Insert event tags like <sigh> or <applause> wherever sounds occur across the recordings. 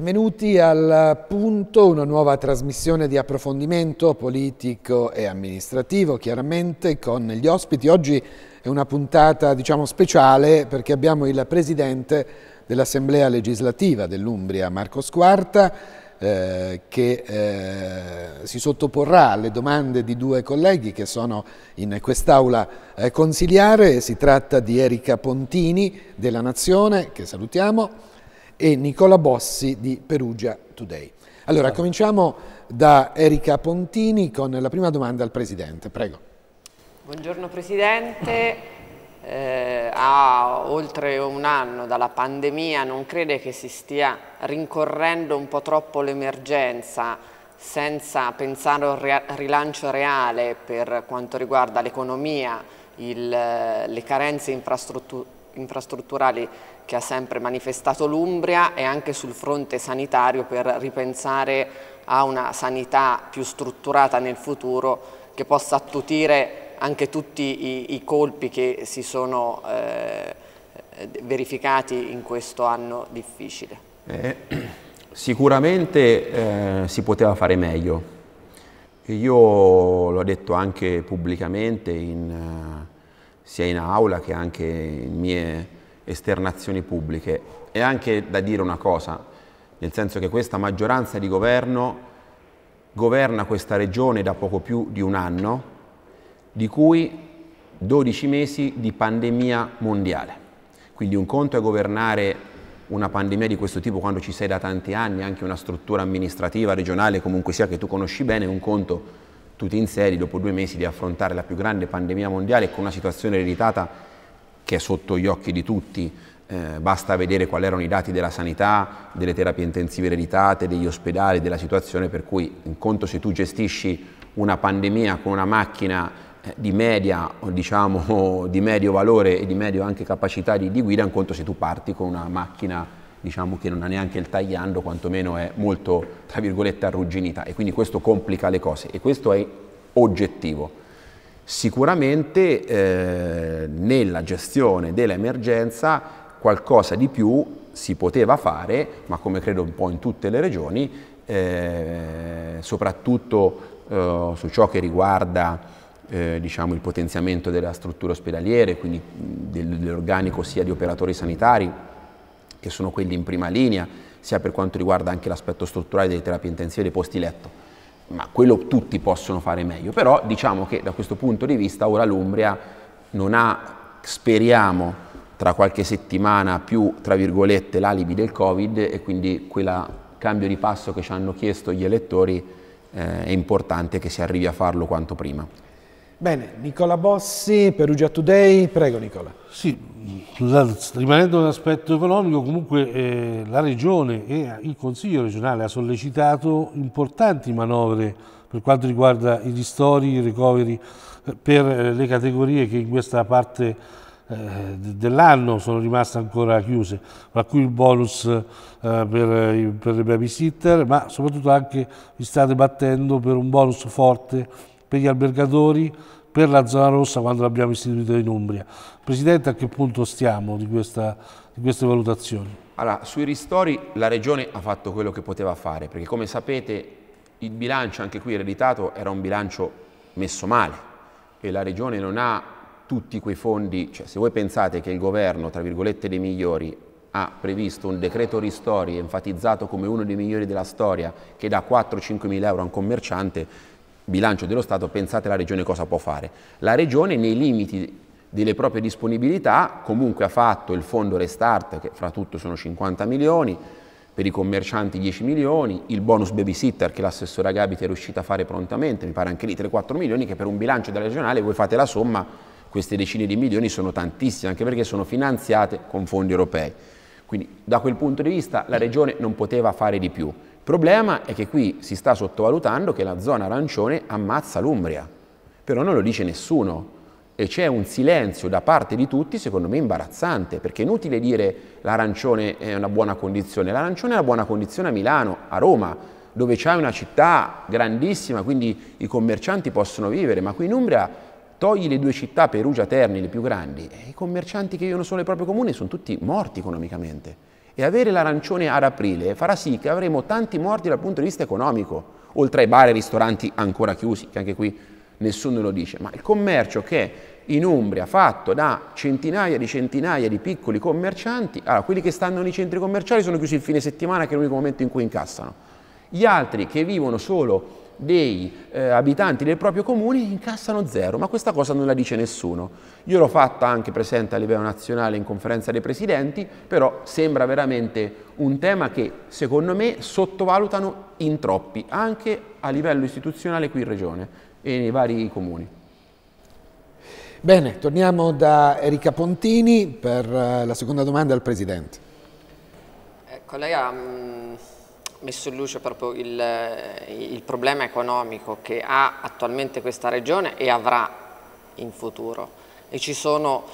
Benvenuti al punto, una nuova trasmissione di approfondimento politico e amministrativo, chiaramente con gli ospiti. Oggi è una puntata diciamo, speciale perché abbiamo il presidente dell'Assemblea legislativa dell'Umbria, Marco Squarta, eh, che eh, si sottoporrà alle domande di due colleghi che sono in quest'aula eh, consiliare. Si tratta di Erika Pontini della Nazione, che salutiamo, e Nicola Bossi di Perugia Today. Allora, cominciamo da Erika Pontini con la prima domanda al Presidente. Prego. Buongiorno Presidente. Eh, a oltre un anno dalla pandemia non crede che si stia rincorrendo un po' troppo l'emergenza senza pensare a un rilancio reale per quanto riguarda l'economia, le carenze infrastruttur infrastrutturali che ha sempre manifestato l'Umbria e anche sul fronte sanitario per ripensare a una sanità più strutturata nel futuro che possa attutire anche tutti i, i colpi che si sono eh, verificati in questo anno difficile. Eh, sicuramente eh, si poteva fare meglio. Io l'ho detto anche pubblicamente in, eh, sia in aula che anche in mie esternazioni pubbliche. È anche da dire una cosa, nel senso che questa maggioranza di governo governa questa regione da poco più di un anno, di cui 12 mesi di pandemia mondiale. Quindi un conto è governare una pandemia di questo tipo quando ci sei da tanti anni, anche una struttura amministrativa regionale comunque sia che tu conosci bene, un conto tu ti inseri dopo due mesi di affrontare la più grande pandemia mondiale con una situazione ereditata che è sotto gli occhi di tutti, eh, basta vedere quali erano i dati della sanità, delle terapie intensive ereditate, degli ospedali, della situazione, per cui in conto se tu gestisci una pandemia con una macchina eh, di media, diciamo, <laughs> di medio valore e di medio anche capacità di, di guida, in conto se tu parti con una macchina diciamo, che non ha neanche il tagliando, quantomeno è molto, tra virgolette, arrugginita e quindi questo complica le cose e questo è oggettivo. Sicuramente eh, nella gestione dell'emergenza qualcosa di più si poteva fare, ma come credo un po' in tutte le regioni, eh, soprattutto eh, su ciò che riguarda eh, diciamo, il potenziamento della struttura ospedaliere, quindi dell'organico sia di operatori sanitari, che sono quelli in prima linea, sia per quanto riguarda anche l'aspetto strutturale delle terapie intensive e dei posti letto ma quello tutti possono fare meglio, però diciamo che da questo punto di vista ora l'Umbria non ha, speriamo, tra qualche settimana più, tra virgolette, l'alibi del Covid e quindi quel cambio di passo che ci hanno chiesto gli elettori eh, è importante che si arrivi a farlo quanto prima. Bene, Nicola Bossi, Perugia Today, prego Nicola. Sì, rimanendo nell'aspetto economico, comunque eh, la Regione e il Consiglio regionale ha sollecitato importanti manovre per quanto riguarda i ristori, i ricoveri eh, per eh, le categorie che in questa parte eh, dell'anno sono rimaste ancora chiuse, tra cui il bonus per, le babysitter, ma soprattutto anche vi state battendo per un bonus forte per gli albergatori, per la zona rossa quando l'abbiamo istituita in Umbria. Presidente, a che punto stiamo di, questa, di queste valutazioni? Allora, sui ristori la Regione ha fatto quello che poteva fare, perché come sapete il bilancio, anche qui ereditato, era un bilancio messo male e la Regione non ha tutti quei fondi, cioè se voi pensate che il governo, tra virgolette, dei migliori ha previsto un decreto ristori enfatizzato come uno dei migliori della storia che dà 4-5 mila euro a un commerciante, bilancio dello Stato, pensate la Regione cosa può fare. La Regione nei limiti delle proprie disponibilità comunque ha fatto il fondo Restart, che fra tutto sono 50 milioni, per i commercianti 10 milioni, il bonus babysitter che l'assessore Gabiti è riuscita a fare prontamente, mi pare anche lì 3-4 milioni, che per un bilancio della regionale voi fate la somma, queste decine di milioni sono tantissime, anche perché sono finanziate con fondi europei. Quindi da quel punto di vista la regione non poteva fare di più. Il problema è che qui si sta sottovalutando che la zona arancione ammazza l'Umbria, però non lo dice nessuno e c'è un silenzio da parte di tutti secondo me imbarazzante, perché è inutile dire l'arancione è una buona condizione, l'arancione è una buona condizione a Milano, a Roma, dove c'è una città grandissima, quindi i commercianti possono vivere, ma qui in Umbria togli le due città, Perugia e Terni, le più grandi, e i commercianti che vivono solo nel proprio comune sono tutti morti economicamente. E avere l'arancione ad aprile farà sì che avremo tanti morti dal punto di vista economico, oltre ai bar e ristoranti ancora chiusi, che anche qui nessuno lo dice, ma il commercio che in Umbria fatto da centinaia di centinaia di piccoli commercianti, allora quelli che stanno nei centri commerciali sono chiusi il fine settimana che è l'unico momento in cui incassano, gli altri che vivono solo dei eh, abitanti del proprio comune incassano zero, ma questa cosa non la dice nessuno. Io l'ho fatta anche presente a livello nazionale in conferenza dei presidenti, però sembra veramente un tema che secondo me sottovalutano in troppi, anche a livello istituzionale qui in regione e nei vari comuni. Bene, torniamo da Erika Pontini per eh, la seconda domanda al Presidente. Ecco, lei ha mm, messo in luce proprio il, eh, il problema economico che ha attualmente questa regione e avrà in futuro. E ci sono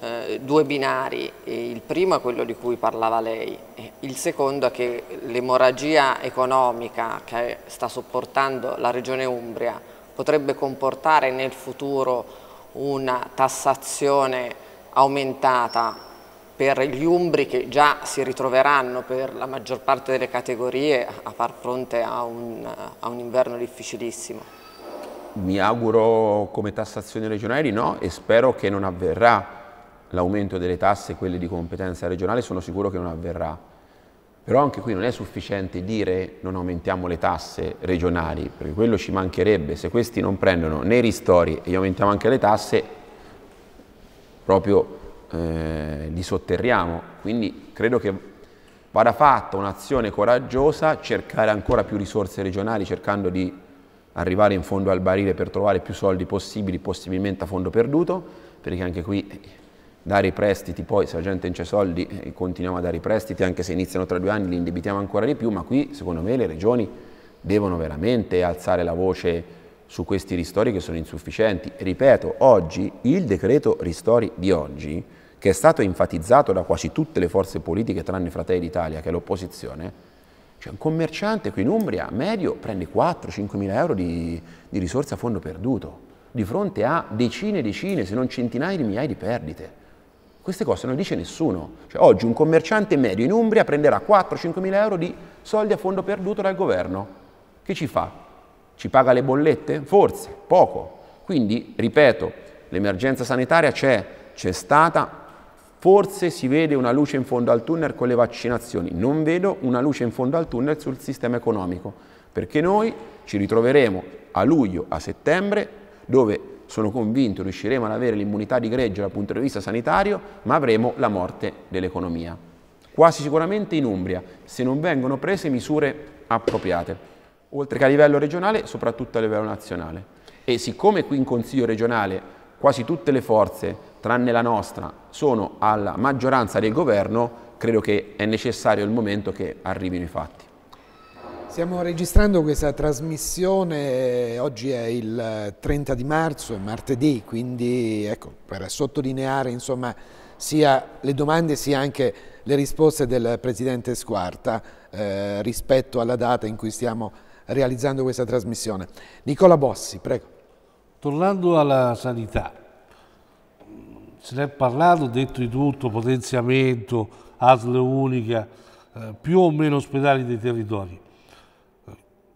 eh, due binari, il primo è quello di cui parlava lei, il secondo è che l'emorragia economica che sta sopportando la regione Umbria potrebbe comportare nel futuro una tassazione aumentata per gli umbri che già si ritroveranno per la maggior parte delle categorie a far fronte a un, a un inverno difficilissimo. Mi auguro come tassazioni regionali no e spero che non avverrà l'aumento delle tasse, quelle di competenza regionale, sono sicuro che non avverrà. Però anche qui non è sufficiente dire non aumentiamo le tasse regionali, perché quello ci mancherebbe. Se questi non prendono né ristori e gli aumentiamo anche le tasse, proprio eh, li sotterriamo. Quindi credo che vada fatta un'azione coraggiosa, cercare ancora più risorse regionali, cercando di arrivare in fondo al barile per trovare più soldi possibili, possibilmente a fondo perduto, perché anche qui eh, dare i prestiti, poi se la gente non c'è soldi eh, continuiamo a dare i prestiti, anche se iniziano tra due anni li indebitiamo ancora di più, ma qui secondo me le regioni devono veramente alzare la voce su questi ristori che sono insufficienti. Ripeto, oggi il decreto ristori di oggi, che è stato enfatizzato da quasi tutte le forze politiche tranne Fratelli d'Italia, che è l'opposizione, cioè un commerciante qui in Umbria medio prende 4-5 mila euro di, di risorse a fondo perduto, di fronte a decine e decine, se non centinaia di migliaia di perdite. Queste cose non le dice nessuno. Cioè, oggi un commerciante medio in Umbria prenderà 4-5 mila euro di soldi a fondo perduto dal governo. Che ci fa? Ci paga le bollette? Forse, poco. Quindi, ripeto, l'emergenza sanitaria c'è, c'è stata, forse si vede una luce in fondo al tunnel con le vaccinazioni, non vedo una luce in fondo al tunnel sul sistema economico, perché noi ci ritroveremo a luglio, a settembre, dove sono convinto riusciremo ad avere l'immunità di greggio dal punto di vista sanitario, ma avremo la morte dell'economia. Quasi sicuramente in Umbria, se non vengono prese misure appropriate oltre che a livello regionale, soprattutto a livello nazionale. E siccome qui in Consiglio regionale quasi tutte le forze, tranne la nostra, sono alla maggioranza del governo, credo che è necessario il momento che arrivino i fatti. Stiamo registrando questa trasmissione, eh, oggi è il 30 eh, di marzo, è martedì, quindi ecco, per sottolineare insomma, sia le domande sia anche le risposte del Presidente Squarta eh, rispetto alla data in cui stiamo realizzando questa trasmissione. Nicola Bossi, prego. Tornando alla sanità, se ne è parlato, detto di tutto, potenziamento, ASL unica, eh, più o meno ospedali dei territori.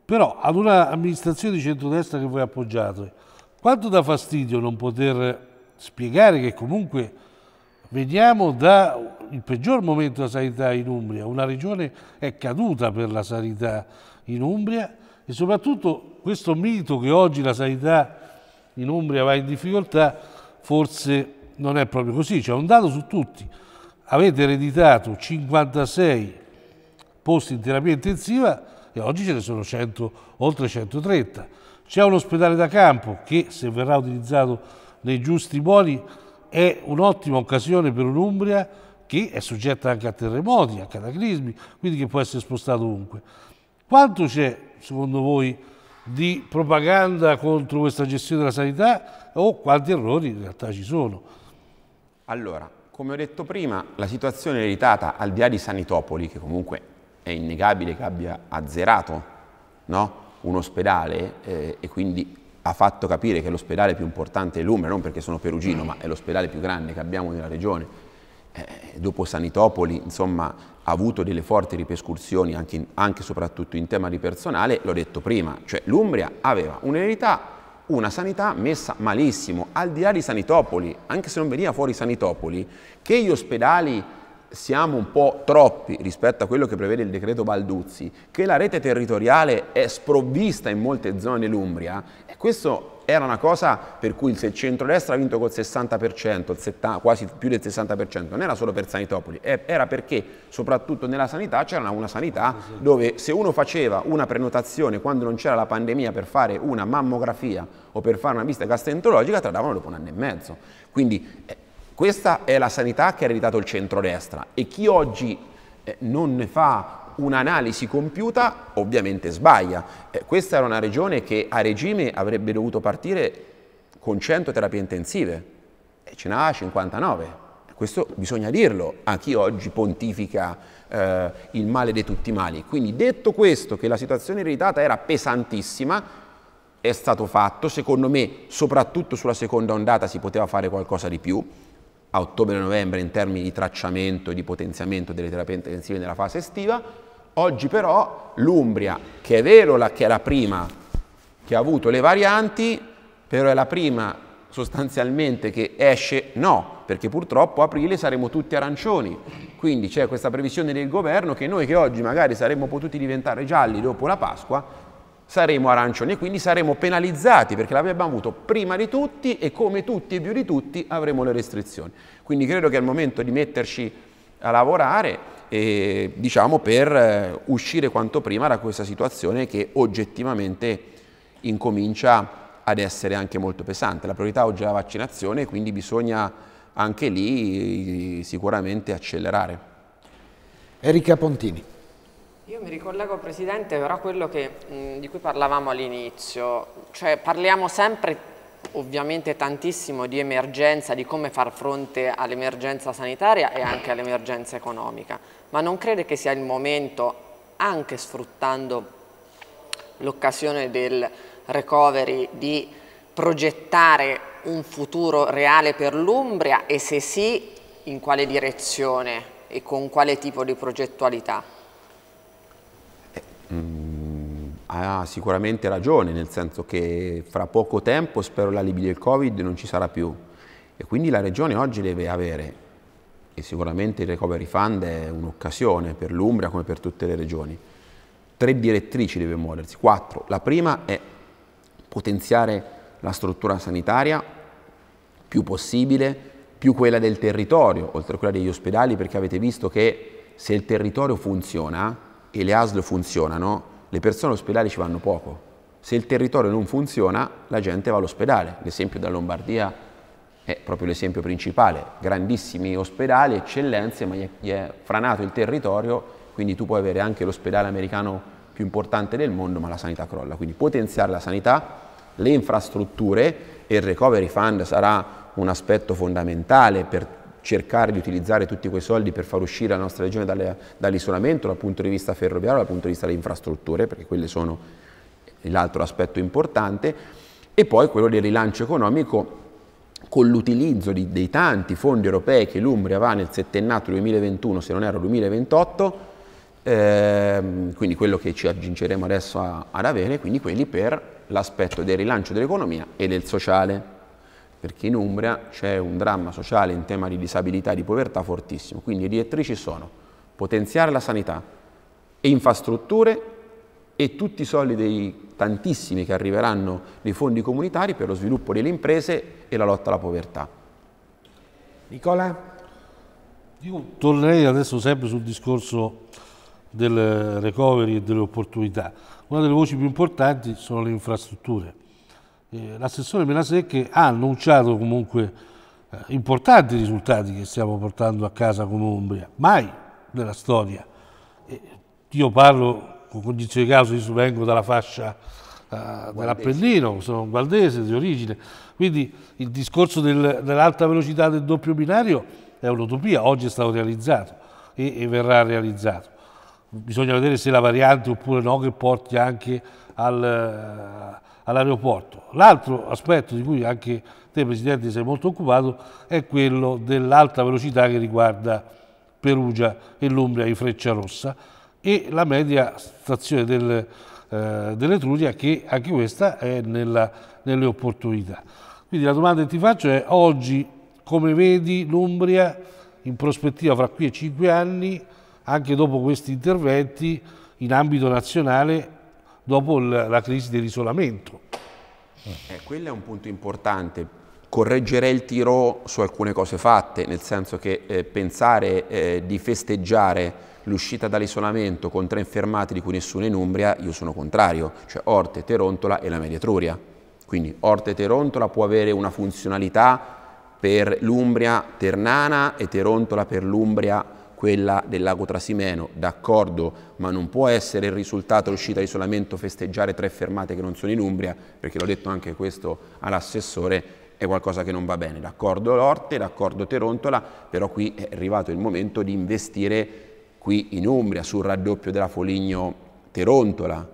Però ad un'amministrazione di centrodestra che voi appoggiate, quanto dà fastidio non poter spiegare che comunque veniamo da il peggior momento della sanità in Umbria, una regione è caduta per la sanità in Umbria e soprattutto questo mito che oggi la sanità in Umbria va in difficoltà forse non è proprio così, c'è un dato su tutti, avete ereditato 56 posti in terapia intensiva e oggi ce ne sono 100, oltre 130. C'è un ospedale da campo che se verrà utilizzato nei giusti modi è un'ottima occasione per un'Umbria che è soggetta anche a terremoti, a cataclismi, quindi che può essere spostato ovunque. Quanto c'è, secondo voi, di propaganda contro questa gestione della sanità o quanti errori in realtà ci sono? Allora, come ho detto prima, la situazione ereditata al di là di Sanitopoli, che comunque è innegabile che abbia azzerato no? un ospedale eh, e quindi ha fatto capire che l'ospedale più importante è l'Umbria, non perché sono perugino, ma è l'ospedale più grande che abbiamo nella regione eh, dopo Sanitopoli insomma, ha avuto delle forti ripercussioni anche, e soprattutto in tema di personale, l'ho detto prima, cioè l'Umbria aveva un'eredità, una sanità messa malissimo, al di là di Sanitopoli, anche se non veniva fuori Sanitopoli, che gli ospedali siamo un po' troppi rispetto a quello che prevede il decreto Balduzzi, che la rete territoriale è sprovvista in molte zone dell'Umbria, e questo era una cosa per cui il centrodestra ha vinto col 60%, 70, quasi più del 60%, non era solo per Sanitopoli, era perché soprattutto nella sanità c'era una sanità dove se uno faceva una prenotazione quando non c'era la pandemia per fare una mammografia o per fare una vista gastroenterologica, te la davano dopo un anno e mezzo. Quindi eh, questa è la sanità che ha ereditato il centrodestra e chi oggi eh, non ne fa un'analisi compiuta ovviamente sbaglia. Eh, questa era una regione che a regime avrebbe dovuto partire con 100 terapie intensive e ce n'ha 59. Questo bisogna dirlo a chi oggi pontifica eh, il male di tutti i mali. Quindi detto questo, che la situazione ereditata era pesantissima, è stato fatto, secondo me soprattutto sulla seconda ondata si poteva fare qualcosa di più, a ottobre-novembre in termini di tracciamento e di potenziamento delle terapie intensive nella fase estiva, Oggi però l'Umbria, che è vero che è la prima che ha avuto le varianti, però è la prima sostanzialmente che esce no, perché purtroppo a aprile saremo tutti arancioni. Quindi c'è questa previsione del governo che noi che oggi magari saremmo potuti diventare gialli dopo la Pasqua, saremo arancioni e quindi saremo penalizzati perché l'abbiamo avuto prima di tutti e come tutti e più di tutti avremo le restrizioni. Quindi credo che è il momento di metterci a lavorare eh, diciamo, per eh, uscire quanto prima da questa situazione che oggettivamente incomincia ad essere anche molto pesante. La priorità oggi è la vaccinazione, quindi bisogna anche lì eh, sicuramente accelerare. Erika Pontini. Io mi ricollego Presidente però a quello che, mh, di cui parlavamo all'inizio, cioè parliamo sempre ovviamente tantissimo di emergenza, di come far fronte all'emergenza sanitaria e anche all'emergenza economica, ma non crede che sia il momento, anche sfruttando l'occasione del recovery, di progettare un futuro reale per l'Umbria e se sì, in quale direzione e con quale tipo di progettualità? Eh, mm ha sicuramente ragione, nel senso che fra poco tempo spero l'alibi del Covid non ci sarà più e quindi la Regione oggi deve avere, e sicuramente il Recovery Fund è un'occasione per l'Umbria come per tutte le regioni, tre direttrici deve muoversi, quattro. La prima è potenziare la struttura sanitaria più possibile, più quella del territorio, oltre a quella degli ospedali, perché avete visto che se il territorio funziona e le ASL funzionano, le persone ospedali ci vanno poco. Se il territorio non funziona, la gente va all'ospedale. L'esempio della Lombardia è proprio l'esempio principale. Grandissimi ospedali, eccellenze, ma gli è franato il territorio, quindi tu puoi avere anche l'ospedale americano più importante del mondo, ma la sanità crolla. Quindi potenziare la sanità, le infrastrutture e il recovery fund sarà un aspetto fondamentale per cercare di utilizzare tutti quei soldi per far uscire la nostra regione dalle, dall'isolamento dal punto di vista ferroviario, dal punto di vista delle infrastrutture, perché quelli sono l'altro aspetto importante, e poi quello del rilancio economico con l'utilizzo dei tanti fondi europei che l'Umbria va nel settennato 2021, se non erro 2028, ehm, quindi quello che ci aggiungeremo adesso a, ad avere, quindi quelli per l'aspetto del rilancio dell'economia e del sociale perché in Umbria c'è un dramma sociale in tema di disabilità e di povertà fortissimo. Quindi le direttrici sono potenziare la sanità e infrastrutture e tutti i soldi dei tantissimi che arriveranno nei fondi comunitari per lo sviluppo delle imprese e la lotta alla povertà. Nicola? Io tornerei adesso sempre sul discorso del recovery e delle opportunità. Una delle voci più importanti sono le infrastrutture eh, l'assessore Melasecche ha annunciato comunque eh, importanti risultati che stiamo portando a casa come Umbria, mai nella storia. io parlo con condizione di causa, io vengo dalla fascia eh, dell'Appennino, sono un gualdese di origine, quindi il discorso del, dell'alta velocità del doppio binario è un'utopia, oggi è stato realizzato e, e verrà realizzato. Bisogna vedere se la variante oppure no che porti anche al, all'aeroporto. L'altro aspetto di cui anche te Presidente sei molto occupato è quello dell'alta velocità che riguarda Perugia e l'Umbria in Freccia Rossa e la media stazione del, eh, dell'Etruria che anche questa è nella, nelle opportunità. Quindi la domanda che ti faccio è oggi come vedi l'Umbria in prospettiva fra qui e cinque anni, anche dopo questi interventi, in ambito nazionale dopo la crisi dell'isolamento. Eh, quello è un punto importante. Correggerei il tiro su alcune cose fatte, nel senso che eh, pensare eh, di festeggiare l'uscita dall'isolamento con tre infermati di cui nessuno in Umbria, io sono contrario, cioè Orte, Terontola e la Media Etruria. Quindi Orte Terontola può avere una funzionalità per l'Umbria ternana e Terontola per l'Umbria ternana quella del lago Trasimeno, d'accordo, ma non può essere il risultato l'uscita di isolamento festeggiare tre fermate che non sono in Umbria, perché l'ho detto anche questo all'assessore, è qualcosa che non va bene. D'accordo Lorte, d'accordo Terontola, però qui è arrivato il momento di investire qui in Umbria sul raddoppio della Foligno Terontola,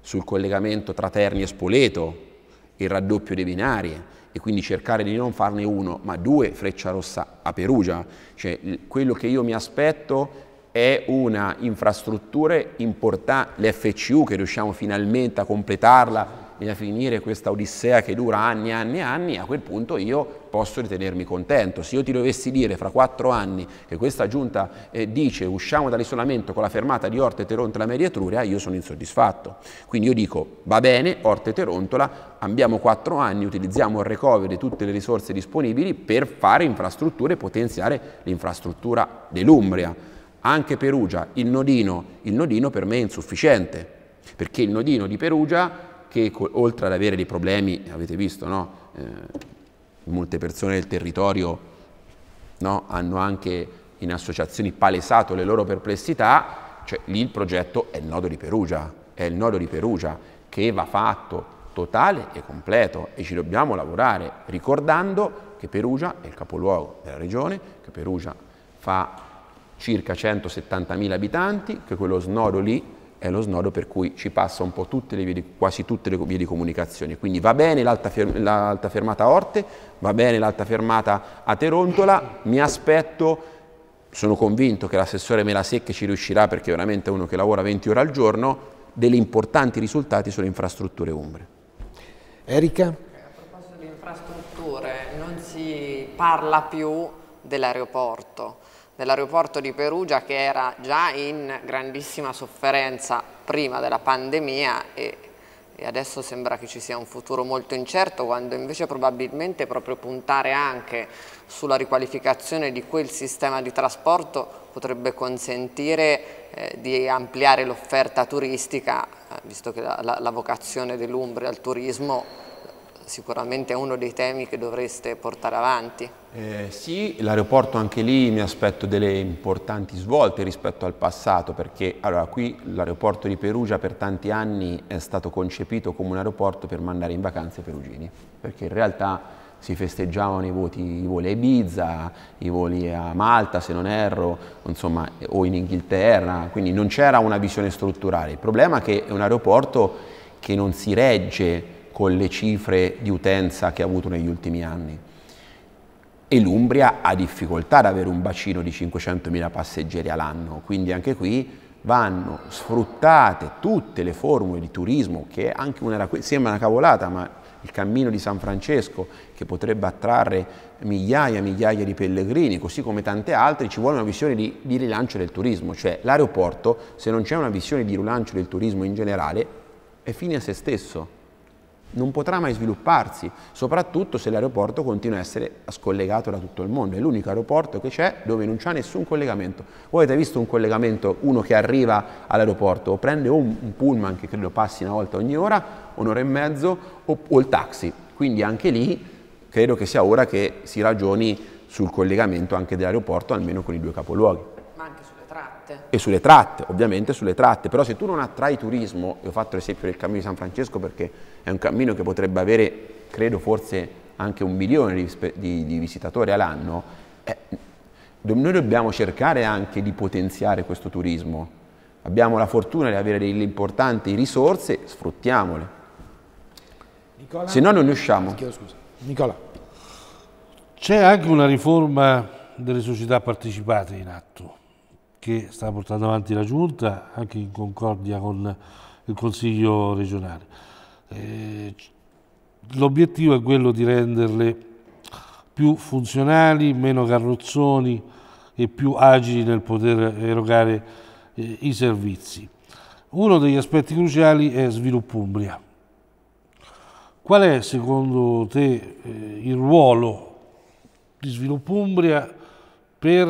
sul collegamento tra Terni e Spoleto, il raddoppio dei binari, e quindi cercare di non farne uno, ma due freccia rossa a Perugia. Cioè, quello che io mi aspetto è una infrastruttura importante, l'FCU che riusciamo finalmente a completarla bisogna finire questa odissea che dura anni e anni e anni, a quel punto io posso ritenermi contento. Se io ti dovessi dire fra quattro anni che questa giunta eh, dice usciamo dall'isolamento con la fermata di Orte Terontola Media Etruria, io sono insoddisfatto. Quindi io dico va bene, Orte Terontola, abbiamo quattro anni, utilizziamo il recovery, tutte le risorse disponibili per fare infrastrutture e potenziare l'infrastruttura dell'Umbria. Anche Perugia, il nodino, il nodino per me è insufficiente, perché il nodino di Perugia che oltre ad avere dei problemi, avete visto, no? eh, molte persone del territorio no? hanno anche in associazioni palesato le loro perplessità, cioè lì il progetto è il nodo di Perugia, è il nodo di Perugia che va fatto totale e completo e ci dobbiamo lavorare ricordando che Perugia è il capoluogo della regione, che Perugia fa circa 170.000 abitanti, che quello snodo lì è lo snodo per cui ci passa un po' tutte le vie di, quasi tutte le vie di comunicazione. Quindi va bene l'alta, fer- l'alta fermata Orte, va bene l'alta fermata a Terontola, mi aspetto, sono convinto che l'assessore Melasecche ci riuscirà perché è veramente uno che lavora 20 ore al giorno, degli importanti risultati sulle infrastrutture umbre. Erika? A proposito di infrastrutture, non si parla più dell'aeroporto dell'aeroporto di Perugia che era già in grandissima sofferenza prima della pandemia e, e adesso sembra che ci sia un futuro molto incerto quando invece probabilmente proprio puntare anche sulla riqualificazione di quel sistema di trasporto potrebbe consentire eh, di ampliare l'offerta turistica, eh, visto che la, la, la vocazione dell'Umbria al turismo sicuramente è uno dei temi che dovreste portare avanti. Eh, sì, l'aeroporto anche lì mi aspetto delle importanti svolte rispetto al passato perché allora, qui l'aeroporto di Perugia per tanti anni è stato concepito come un aeroporto per mandare in vacanza i perugini perché in realtà si festeggiavano i, voti, i, voli a Ibiza, i voli a Malta se non erro, insomma, o in Inghilterra, quindi non c'era una visione strutturale. Il problema è che è un aeroporto che non si regge con le cifre di utenza che ha avuto negli ultimi anni. E l'Umbria ha difficoltà ad avere un bacino di 500.000 passeggeri all'anno, quindi anche qui vanno sfruttate tutte le formule di turismo, che anche una, sembra una cavolata, ma il cammino di San Francesco, che potrebbe attrarre migliaia e migliaia di pellegrini, così come tante altre, ci vuole una visione di, di rilancio del turismo. Cioè l'aeroporto, se non c'è una visione di rilancio del turismo in generale, è fine a se stesso non potrà mai svilupparsi, soprattutto se l'aeroporto continua a essere scollegato da tutto il mondo. È l'unico aeroporto che c'è dove non c'è nessun collegamento. Voi avete visto un collegamento, uno che arriva all'aeroporto, o prende o un pullman che credo passi una volta ogni ora, un'ora e mezzo, o, o il taxi. Quindi anche lì credo che sia ora che si ragioni sul collegamento anche dell'aeroporto, almeno con i due capoluoghi anche sulle tratte. E sulle tratte, ovviamente sulle tratte, però se tu non attrai turismo, io ho fatto l'esempio del cammino di San Francesco perché è un cammino che potrebbe avere, credo forse, anche un milione di, di, di visitatori all'anno, eh, noi dobbiamo cercare anche di potenziare questo turismo. Abbiamo la fortuna di avere delle importanti risorse, sfruttiamole. Nicola, Se no non ne usciamo. Nicola. C'è anche una riforma delle società partecipate in atto che sta portando avanti la Giunta anche in concordia con il Consiglio regionale. Eh, L'obiettivo è quello di renderle più funzionali, meno carrozzoni e più agili nel poter erogare eh, i servizi. Uno degli aspetti cruciali è Sviluppo Umbria. Qual è secondo te eh, il ruolo di Sviluppo Umbria per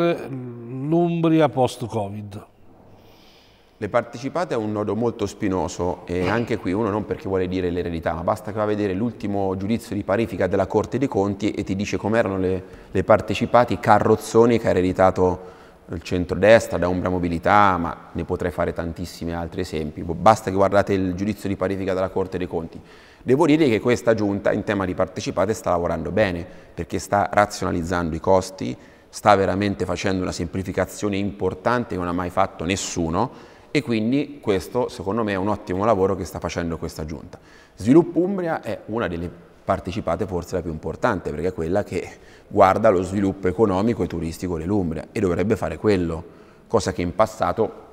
l'Umbria post-Covid. Le partecipate è un nodo molto spinoso e anche qui uno non perché vuole dire l'eredità, ma basta che va a vedere l'ultimo giudizio di parifica della Corte dei Conti e ti dice com'erano le, le partecipate, i carrozzoni che ha ereditato il centrodestra, da Umbra Mobilità, ma ne potrei fare tantissimi altri esempi. Basta che guardate il giudizio di parifica della Corte dei Conti. Devo dire che questa giunta in tema di partecipate sta lavorando bene perché sta razionalizzando i costi, sta veramente facendo una semplificazione importante che non ha mai fatto nessuno e quindi questo secondo me è un ottimo lavoro che sta facendo questa giunta. Sviluppo Umbria è una delle partecipate forse la più importante perché è quella che guarda lo sviluppo economico e turistico dell'Umbria e dovrebbe fare quello, cosa che in passato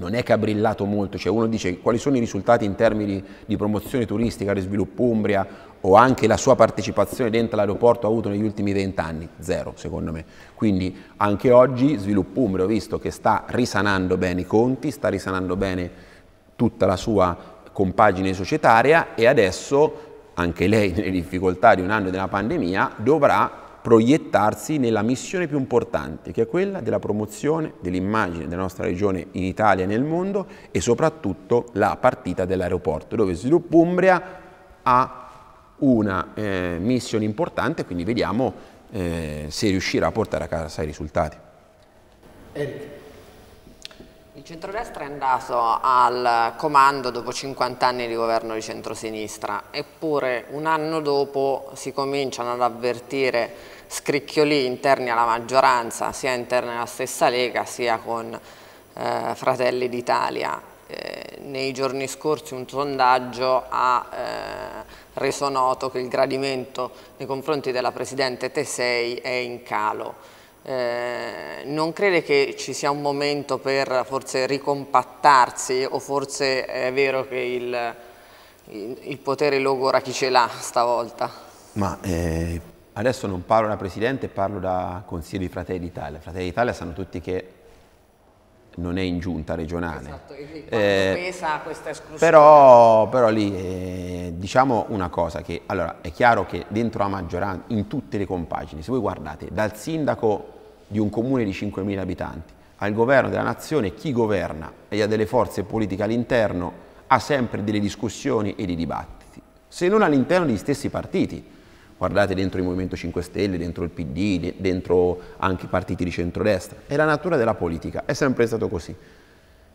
non è che ha brillato molto, cioè uno dice quali sono i risultati in termini di promozione turistica, di sviluppo Umbria o anche la sua partecipazione dentro l'aeroporto ha avuto negli ultimi vent'anni? Zero, secondo me. Quindi anche oggi sviluppo Umbria ho visto che sta risanando bene i conti, sta risanando bene tutta la sua compagine societaria e adesso anche lei <laughs> nelle difficoltà di un anno della pandemia dovrà proiettarsi nella missione più importante, che è quella della promozione dell'immagine della nostra regione in Italia e nel mondo e soprattutto la partita dell'aeroporto, dove Sviluppo Umbria ha una eh, missione importante, quindi vediamo eh, se riuscirà a portare a casa i risultati. Eric. Il centrodestra è andato al comando dopo 50 anni di governo di centrosinistra, eppure un anno dopo si cominciano ad avvertire scricchioli interni alla maggioranza, sia interni alla stessa Lega sia con eh, Fratelli d'Italia. Eh, nei giorni scorsi un sondaggio ha eh, reso noto che il gradimento nei confronti della Presidente Tesei è in calo. Eh, non crede che ci sia un momento per forse ricompattarsi o forse è vero che il, il, il potere logora chi ce l'ha stavolta? Ma eh, adesso non parlo da Presidente, parlo da Consiglio di Fratelli d'Italia. Fratelli d'Italia sanno tutti che non è in giunta regionale. Esatto, eh, pesa questa esclusione? Però, però lì eh, diciamo una cosa che, allora, è chiaro che dentro la maggioranza, in tutte le compagini, se voi guardate dal sindaco di un comune di 5.000 abitanti al governo della nazione, chi governa e ha delle forze politiche all'interno ha sempre delle discussioni e dei dibattiti, se non all'interno degli stessi partiti guardate dentro il Movimento 5 Stelle, dentro il PD, dentro anche i partiti di centrodestra. È la natura della politica, è sempre stato così.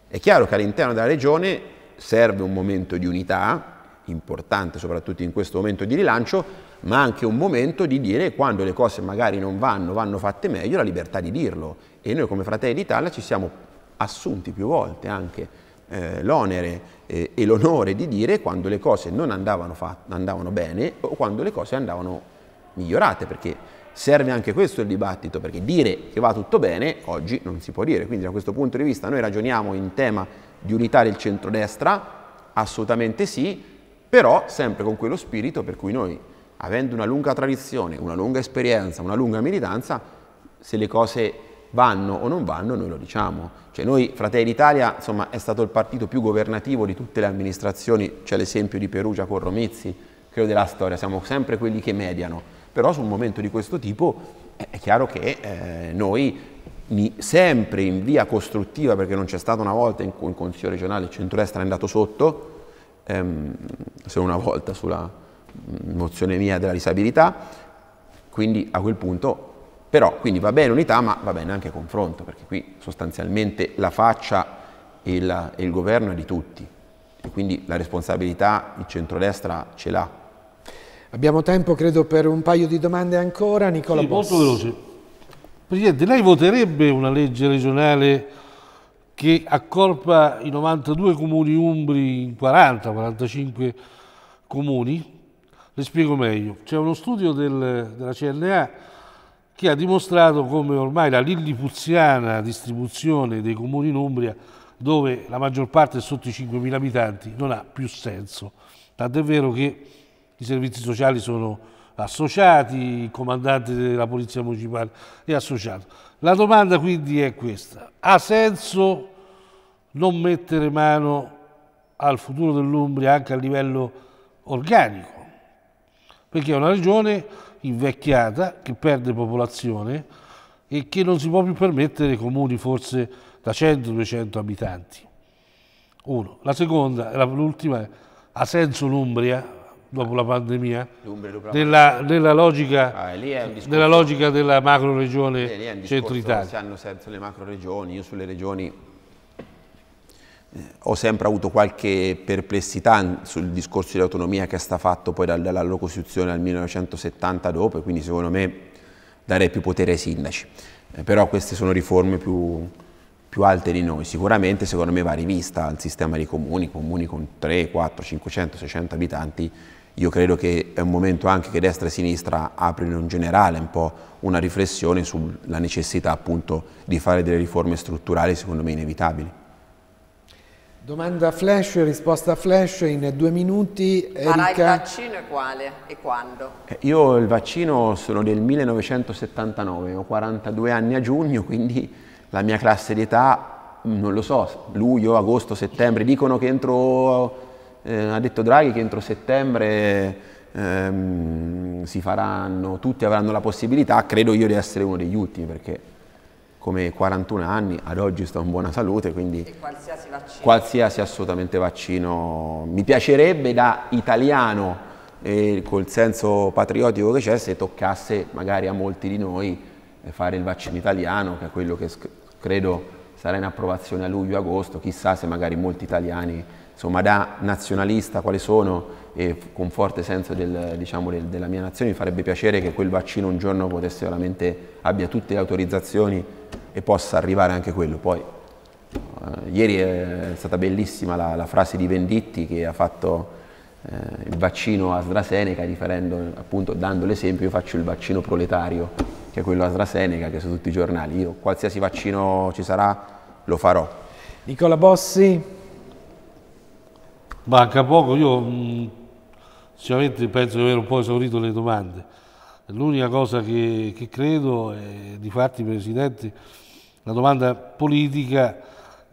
È chiaro che all'interno della regione serve un momento di unità, importante soprattutto in questo momento di rilancio, ma anche un momento di dire quando le cose magari non vanno, vanno fatte meglio, la libertà di dirlo. E noi come Fratelli d'Italia ci siamo assunti più volte anche eh, l'onere eh, e l'onore di dire quando le cose non andavano, fatte, andavano bene o quando le cose andavano migliorate, perché serve anche questo il dibattito, perché dire che va tutto bene oggi non si può dire. Quindi da questo punto di vista noi ragioniamo in tema di unità del centrodestra, assolutamente sì, però sempre con quello spirito per cui noi, avendo una lunga tradizione, una lunga esperienza, una lunga militanza, se le cose vanno o non vanno, noi lo diciamo. Cioè noi, Fratelli d'Italia, insomma, è stato il partito più governativo di tutte le amministrazioni, c'è l'esempio di Perugia con Romizzi, credo della storia, siamo sempre quelli che mediano, però su un momento di questo tipo è chiaro che eh, noi sempre in via costruttiva, perché non c'è stata una volta in cui il Consiglio regionale il centrodestra è andato sotto, ehm, se una volta sulla mm, mozione mia della disabilità, quindi a quel punto però quindi va bene unità, ma va bene anche confronto, perché qui sostanzialmente la faccia e, la, il governo è di tutti. E quindi la responsabilità il centrodestra ce l'ha. Abbiamo tempo, credo, per un paio di domande ancora. Nicola sì, Bossi. Molto veloce. Presidente, lei voterebbe una legge regionale che accorpa i 92 comuni umbri in 40-45 comuni? Le spiego meglio. C'è uno studio del, della CNA che ha dimostrato come ormai la lillipuziana distribuzione dei comuni in Umbria, dove la maggior parte è sotto i 5.000 abitanti, non ha più senso. Tant'è vero che i servizi sociali sono associati, il comandante della Polizia Municipale è associato. La domanda quindi è questa, ha senso non mettere mano al futuro dell'Umbria anche a livello organico? Perché è una regione invecchiata che perde popolazione e che non si può più permettere comuni forse da 100-200 abitanti. Uno. La seconda, l'ultima, ha senso l'Umbria dopo la pandemia, nella, nella, logica, ah, discorso, nella, logica, della macro regione centro Italia. Se hanno senso le macro regioni, io sulle regioni ho sempre avuto qualche perplessità sul discorso di autonomia che è stato fatto poi dalla, dalla Costituzione al 1970 dopo, quindi secondo me darei più potere ai sindaci. Eh, però queste sono riforme più, più, alte di noi. Sicuramente secondo me va rivista il sistema dei comuni, comuni con 3, 4, 500, 600 abitanti. Io credo che è un momento anche che destra e sinistra aprino in generale un po' una riflessione sulla necessità appunto di fare delle riforme strutturali secondo me inevitabili. Domanda flash, risposta flash in due minuti. Erika. Farà il vaccino e quale e quando? Eh, io il vaccino sono del 1979, ho 42 anni a giugno, quindi la mia classe di età, mm, non lo so, luglio, agosto, settembre, dicono che entro, eh, ha detto Draghi che entro settembre ehm, si faranno, tutti avranno la possibilità, credo io di essere uno degli ultimi perché come 41 anni, ad oggi sto in buona salute, quindi qualsiasi vaccino. Qualsiasi assolutamente vaccino. Mi piacerebbe da italiano, eh, col senso patriottico che c'è, se toccasse magari a molti di noi eh, fare il vaccino italiano, che è quello che credo sarà in approvazione a luglio-agosto, chissà se magari molti italiani insomma, da nazionalista quale sono e con forte senso del, diciamo, del, della mia nazione mi farebbe piacere che quel vaccino un giorno potesse veramente abbia tutte le autorizzazioni e possa arrivare anche quello. Poi, uh, ieri è stata bellissima la, la, frase di Venditti che ha fatto eh, il vaccino AstraZeneca riferendo, appunto, dando l'esempio, io faccio il vaccino proletario, che è quello AstraZeneca che è su tutti i giornali. Io qualsiasi vaccino ci sarà lo farò. Nicola Bossi, Manca poco, io mh, mm, sinceramente penso di aver un po' esaurito le domande. L'unica cosa che, che credo, eh, di fatti Presidente, la domanda politica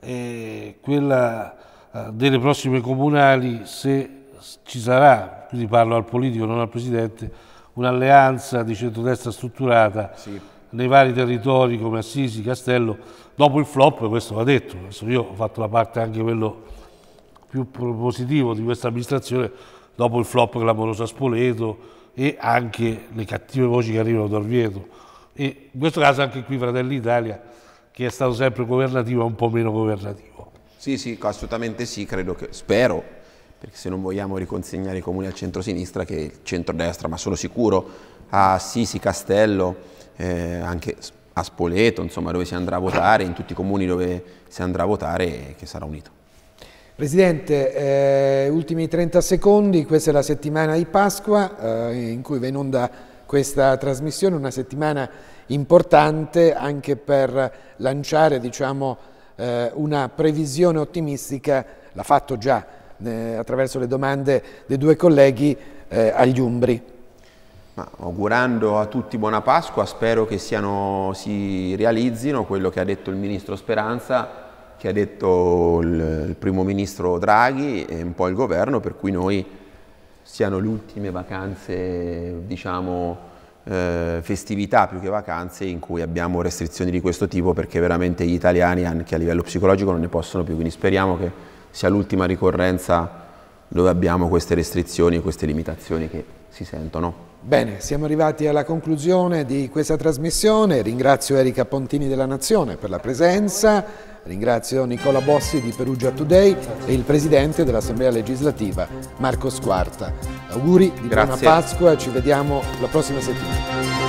è quella eh, delle prossime comunali, se ci sarà, quindi parlo al politico, non al Presidente, un'alleanza di centrodestra strutturata sì. nei vari territori come Assisi, Castello, dopo il flop, questo va detto, io ho fatto la parte anche quello più propositivo di questa amministrazione dopo il flop clamoroso a Spoleto e anche le cattive voci che arrivano da Orvieto e in questo caso anche qui Fratelli Italia che è stato sempre governativo è un po' meno governativo. Sì, sì, assolutamente sì, credo che, spero, perché se non vogliamo riconsegnare i comuni al centro-sinistra che il centro-destra, ma sono sicuro, a Sisi, Castello, eh, anche a Spoleto, insomma, dove si andrà a votare, in tutti i comuni dove si andrà a votare, che sarà unito. Presidente, eh, ultimi 30 secondi, questa è la settimana di Pasqua eh, in cui va in onda questa trasmissione, una settimana importante anche per lanciare diciamo, eh, una previsione ottimistica, l'ha fatto già eh, attraverso le domande dei due colleghi eh, agli Umbri. Ma augurando a tutti buona Pasqua, spero che siano, si realizzino quello che ha detto il Ministro Speranza, che ha detto il, il primo ministro Draghi e un po' il governo, per cui noi siano le ultime vacanze, diciamo, eh, festività più che vacanze in cui abbiamo restrizioni di questo tipo perché veramente gli italiani anche a livello psicologico non ne possono più, quindi speriamo che sia l'ultima ricorrenza dove abbiamo queste restrizioni e queste limitazioni che si sentono. Bene, siamo arrivati alla conclusione di questa trasmissione, ringrazio Erika Pontini della Nazione per la presenza. Ringrazio Nicola Bossi di Perugia Today e il Presidente dell'Assemblea legislativa Marco Squarta. Auguri di Grazie. buona Pasqua, e ci vediamo la prossima settimana.